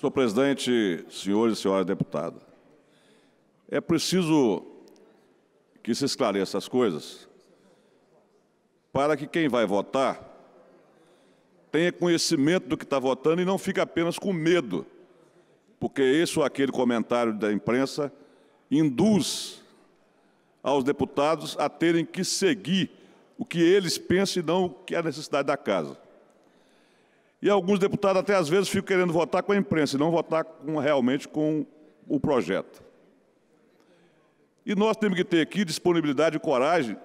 Senhor presidente, senhores e senhoras deputadas, é preciso que se esclareça as coisas para que quem vai votar tenha conhecimento do que está votando e não fique apenas com medo, porque esse ou aquele comentário da imprensa induz aos deputados a terem que seguir o que eles pensam e não o que é a necessidade da casa. E alguns deputados até às vezes ficam querendo votar com a imprensa e não votar com, realmente com o projeto. E nós temos que ter aqui disponibilidade e coragem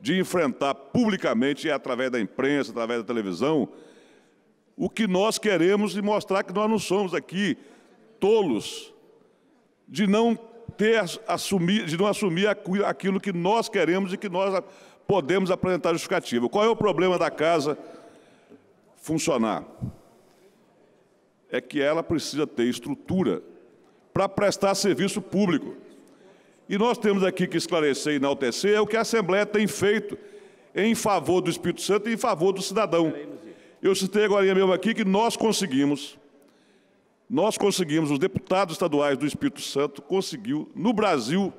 de enfrentar publicamente, através da imprensa, através da televisão, o que nós queremos e mostrar que nós não somos aqui tolos de não ter assumir, de não assumir aquilo que nós queremos e que nós podemos apresentar justificativa. Qual é o problema da casa? funcionar é que ela precisa ter estrutura para prestar serviço público. E nós temos aqui que esclarecer e enaltecer é o que a Assembleia tem feito em favor do Espírito Santo e em favor do cidadão. Eu citei agora mesmo aqui que nós conseguimos, nós conseguimos, os deputados estaduais do Espírito Santo conseguiu, no Brasil,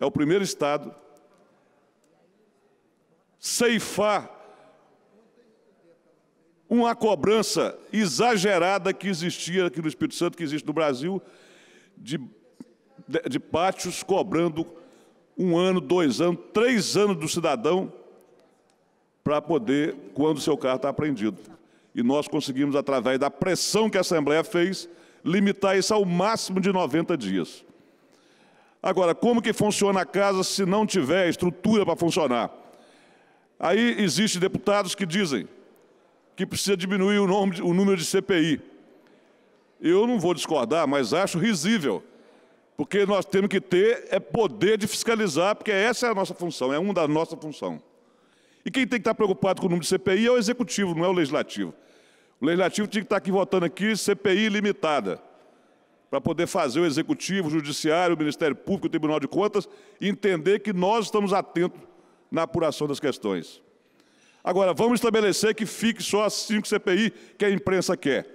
é o primeiro Estado, ceifar uma cobrança exagerada que existia aqui no Espírito Santo, que existe no Brasil, de, de, de pátios cobrando um ano, dois anos, três anos do cidadão para poder, quando o seu carro está apreendido. E nós conseguimos, através da pressão que a Assembleia fez, limitar isso ao máximo de 90 dias. Agora, como que funciona a casa se não tiver estrutura para funcionar? Aí existem deputados que dizem, que precisa diminuir o, nome, o número de CPI. Eu não vou discordar, mas acho risível, porque nós temos que ter é poder de fiscalizar, porque essa é a nossa função, é uma da nossa função. E quem tem que estar preocupado com o número de CPI é o executivo, não é o legislativo. O legislativo tinha que estar aqui votando aqui CPI limitada, para poder fazer o executivo, o judiciário, o Ministério Público, o Tribunal de Contas entender que nós estamos atentos na apuração das questões. Agora, vamos estabelecer que fique só as cinco CPI que a imprensa quer.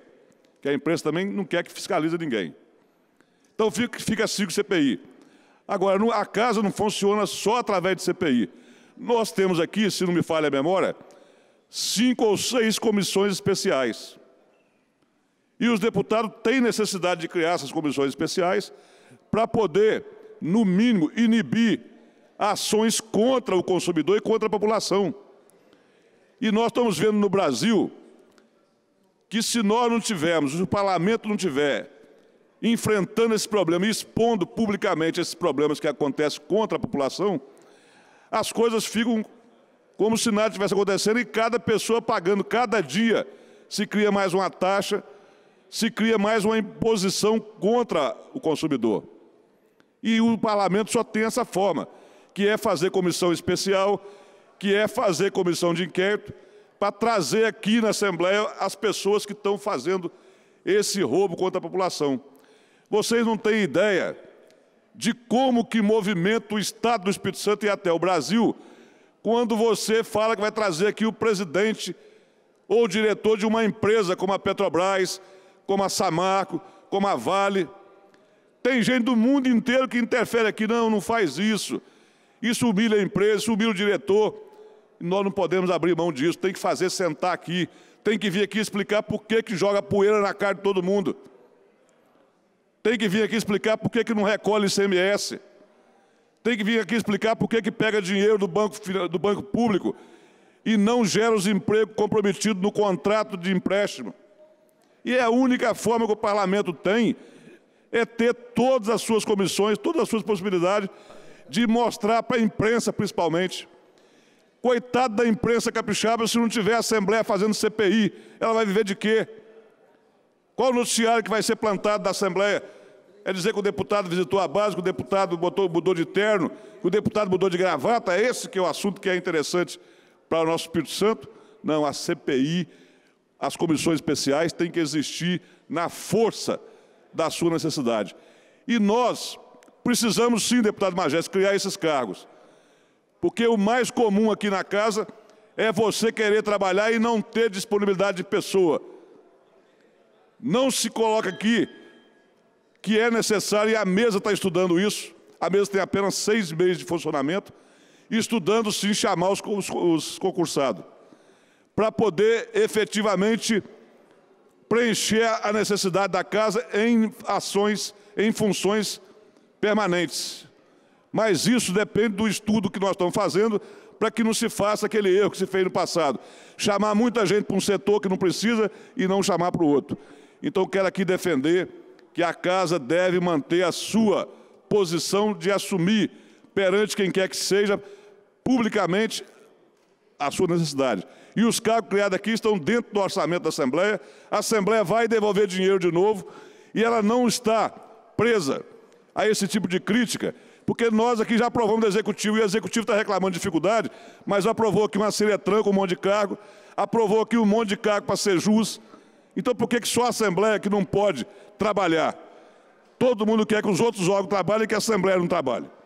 Que a imprensa também não quer que fiscalize ninguém. Então fica, as cinco CPI. Agora, a casa não funciona só através de CPI. Nós temos aqui, se não me falha a memória, cinco ou seis comissões especiais. E os deputados têm necessidade de criar essas comissões especiais para poder, no mínimo, inibir ações contra o consumidor e contra a população. E nós estamos vendo no Brasil que se nós não tivermos, se o parlamento não tiver enfrentando esse problema e expondo publicamente esses problemas que acontecem contra a população, as coisas ficam como se nada estivesse acontecendo e cada pessoa pagando cada dia se cria mais uma taxa, se cria mais uma imposição contra o consumidor. E o parlamento só tem essa forma, que é fazer comissão especial, que é fazer comissão de inquérito para trazer aqui na Assembleia as pessoas que estão fazendo esse roubo contra a população. Vocês não têm ideia de como que movimenta o Estado do Espírito Santo e até o Brasil quando você fala que vai trazer aqui o presidente ou o diretor de uma empresa como a Petrobras, como a Samarco, como a Vale. Tem gente do mundo inteiro que interfere aqui, não, não faz isso. Isso humilha a empresa, isso humilha o diretor. Nós não podemos abrir mão disso, tem que fazer sentar aqui, tem que vir aqui explicar por que, que joga poeira na cara de todo mundo. Tem que vir aqui explicar por que, que não recolhe ICMS. Tem que vir aqui explicar por que, que pega dinheiro do banco, do banco Público e não gera os empregos comprometidos no contrato de empréstimo. E é a única forma que o parlamento tem é ter todas as suas comissões, todas as suas possibilidades de mostrar para a imprensa, principalmente. Coitado da imprensa capixaba, se não tiver Assembleia fazendo CPI, ela vai viver de quê? Qual o noticiário que vai ser plantado da Assembleia? É dizer que o deputado visitou a base, que o deputado botou, mudou de terno, que o deputado mudou de gravata, é esse que é o assunto que é interessante para o nosso Espírito Santo? Não, a CPI, as comissões especiais têm que existir na força da sua necessidade. E nós precisamos sim, deputado Magés, criar esses cargos. Porque o mais comum aqui na casa é você querer trabalhar e não ter disponibilidade de pessoa. Não se coloca aqui que é necessário, e a mesa está estudando isso, a mesa tem apenas seis meses de funcionamento, estudando sim chamar os, os concursados, para poder efetivamente preencher a necessidade da casa em ações, em funções permanentes. Mas isso depende do estudo que nós estamos fazendo para que não se faça aquele erro que se fez no passado. Chamar muita gente para um setor que não precisa e não chamar para o outro. Então, quero aqui defender que a Casa deve manter a sua posição de assumir perante quem quer que seja, publicamente, a sua necessidade. E os cargos criados aqui estão dentro do orçamento da Assembleia. A Assembleia vai devolver dinheiro de novo e ela não está presa a esse tipo de crítica porque nós aqui já aprovamos do Executivo e o Executivo está reclamando de dificuldade, mas aprovou aqui uma Ciretran com um monte de cargo, aprovou aqui um monte de cargo para ser jus. Então por que, que só a Assembleia que não pode trabalhar? Todo mundo quer que os outros órgãos trabalhem e que a Assembleia não trabalhe.